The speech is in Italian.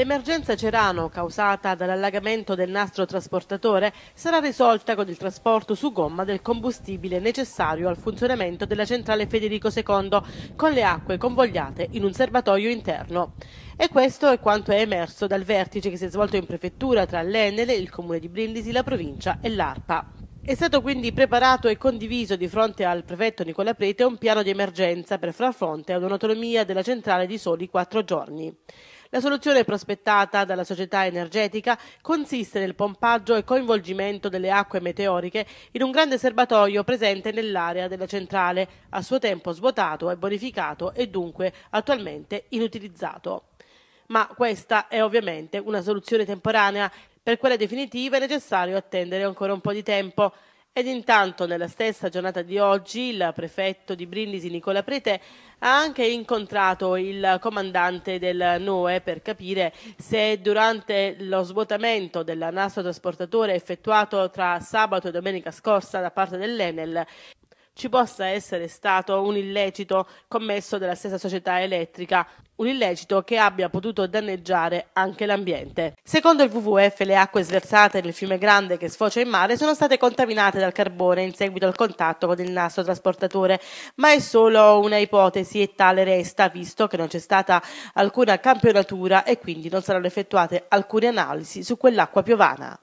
L'emergenza Cerano, causata dall'allagamento del nastro trasportatore, sarà risolta con il trasporto su gomma del combustibile necessario al funzionamento della centrale Federico II, con le acque convogliate in un serbatoio interno. E questo è quanto è emerso dal vertice che si è svolto in prefettura tra l'Enele, il comune di Brindisi, la provincia e l'ARPA. È stato quindi preparato e condiviso di fronte al prefetto Nicola Prete un piano di emergenza per far fronte ad un'autonomia della centrale di soli quattro giorni. La soluzione prospettata dalla società energetica consiste nel pompaggio e coinvolgimento delle acque meteoriche in un grande serbatoio presente nell'area della centrale, a suo tempo svuotato e bonificato e dunque attualmente inutilizzato. Ma questa è ovviamente una soluzione temporanea. Per quella definitiva è necessario attendere ancora un po' di tempo. Ed intanto nella stessa giornata di oggi il prefetto di Brindisi Nicola Prete ha anche incontrato il comandante del NOE per capire se durante lo svuotamento del nastro trasportatore effettuato tra sabato e domenica scorsa da parte dell'Enel ci possa essere stato un illecito commesso dalla stessa società elettrica, un illecito che abbia potuto danneggiare anche l'ambiente. Secondo il WWF le acque sversate nel fiume Grande che sfocia in mare sono state contaminate dal carbone in seguito al contatto con il nastro trasportatore, ma è solo una ipotesi e tale resta visto che non c'è stata alcuna campionatura e quindi non saranno effettuate alcune analisi su quell'acqua piovana.